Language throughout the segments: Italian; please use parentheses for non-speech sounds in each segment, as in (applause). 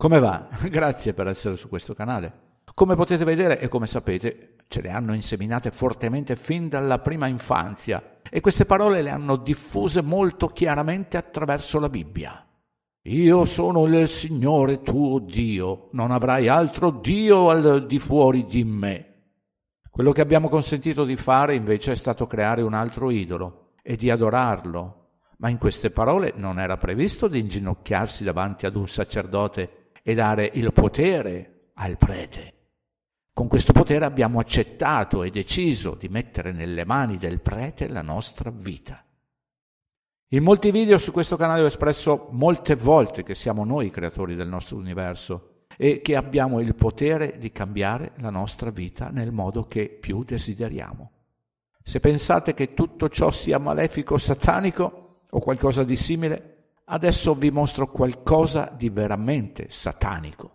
Come va? (laughs) Grazie per essere su questo canale. Come potete vedere e come sapete, ce le hanno inseminate fortemente fin dalla prima infanzia e queste parole le hanno diffuse molto chiaramente attraverso la Bibbia. Io sono il Signore tuo Dio, non avrai altro Dio al di fuori di me. Quello che abbiamo consentito di fare invece è stato creare un altro idolo e di adorarlo. Ma in queste parole non era previsto di inginocchiarsi davanti ad un sacerdote e dare il potere al prete. Con questo potere abbiamo accettato e deciso di mettere nelle mani del prete la nostra vita. In molti video su questo canale ho espresso molte volte che siamo noi i creatori del nostro universo e che abbiamo il potere di cambiare la nostra vita nel modo che più desideriamo. Se pensate che tutto ciò sia malefico satanico o qualcosa di simile, Adesso vi mostro qualcosa di veramente satanico.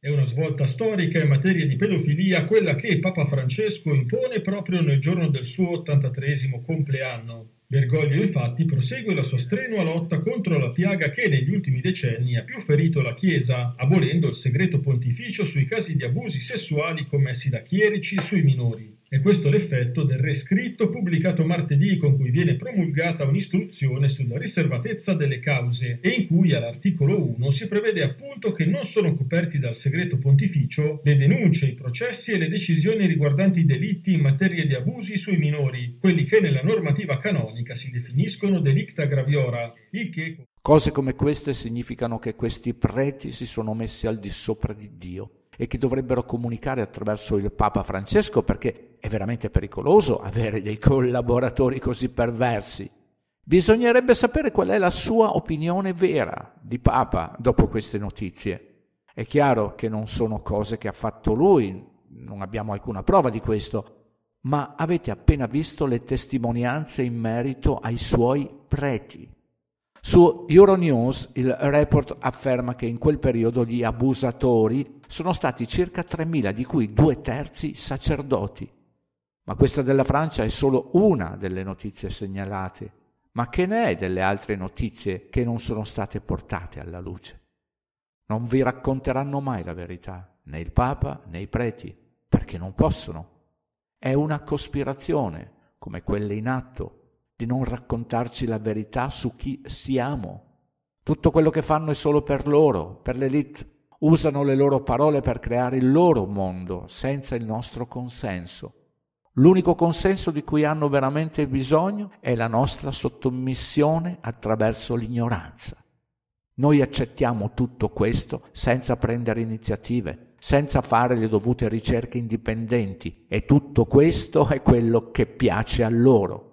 È una svolta storica in materia di pedofilia quella che Papa Francesco impone proprio nel giorno del suo 83 compleanno. Bergoglio infatti prosegue la sua strenua lotta contro la piaga che negli ultimi decenni ha più ferito la Chiesa, abolendo il segreto pontificio sui casi di abusi sessuali commessi da chierici sui minori. E questo l'effetto del rescritto pubblicato martedì con cui viene promulgata un'istruzione sulla riservatezza delle cause e in cui all'articolo 1 si prevede appunto che non sono coperti dal segreto pontificio le denunce, i processi e le decisioni riguardanti i delitti in materia di abusi sui minori, quelli che nella normativa canonica si definiscono delicta graviora, il che... Cose come queste significano che questi preti si sono messi al di sopra di Dio e che dovrebbero comunicare attraverso il Papa Francesco perché è veramente pericoloso avere dei collaboratori così perversi. Bisognerebbe sapere qual è la sua opinione vera di Papa dopo queste notizie. È chiaro che non sono cose che ha fatto lui, non abbiamo alcuna prova di questo, ma avete appena visto le testimonianze in merito ai suoi preti. Su Euronews il report afferma che in quel periodo gli abusatori sono stati circa 3.000, di cui due terzi sacerdoti. Ma questa della Francia è solo una delle notizie segnalate. Ma che ne è delle altre notizie che non sono state portate alla luce? Non vi racconteranno mai la verità, né il Papa né i preti, perché non possono. È una cospirazione, come quelle in atto, di non raccontarci la verità su chi siamo. Tutto quello che fanno è solo per loro, per l'elite. Usano le loro parole per creare il loro mondo, senza il nostro consenso. L'unico consenso di cui hanno veramente bisogno è la nostra sottomissione attraverso l'ignoranza. Noi accettiamo tutto questo senza prendere iniziative, senza fare le dovute ricerche indipendenti e tutto questo è quello che piace a loro.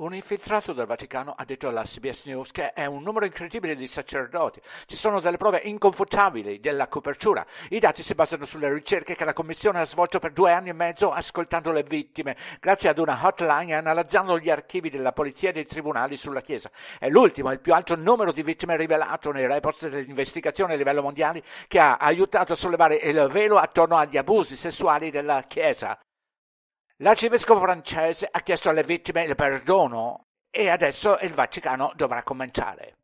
Un infiltrato del Vaticano ha detto alla CBS News che è un numero incredibile di sacerdoti. Ci sono delle prove inconfutabili della copertura. I dati si basano sulle ricerche che la Commissione ha svolto per due anni e mezzo ascoltando le vittime, grazie ad una hotline e analizzando gli archivi della polizia e dei tribunali sulla Chiesa. È l'ultimo, il più alto numero di vittime rivelato nei report dell'investigazione a livello mondiale che ha aiutato a sollevare il velo attorno agli abusi sessuali della Chiesa. L'arcivescovo francese ha chiesto alle vittime il perdono e adesso il Vaticano dovrà commentare.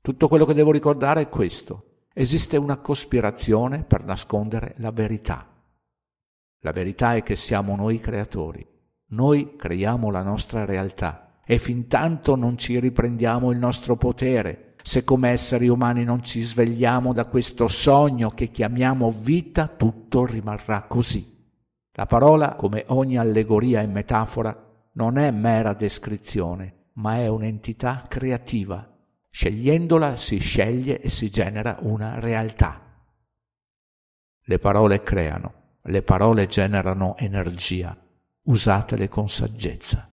Tutto quello che devo ricordare è questo. Esiste una cospirazione per nascondere la verità. La verità è che siamo noi creatori. Noi creiamo la nostra realtà e fin tanto non ci riprendiamo il nostro potere, se come esseri umani non ci svegliamo da questo sogno che chiamiamo vita, tutto rimarrà così. La parola, come ogni allegoria e metafora, non è mera descrizione, ma è un'entità creativa. Scegliendola si sceglie e si genera una realtà. Le parole creano, le parole generano energia. Usatele con saggezza.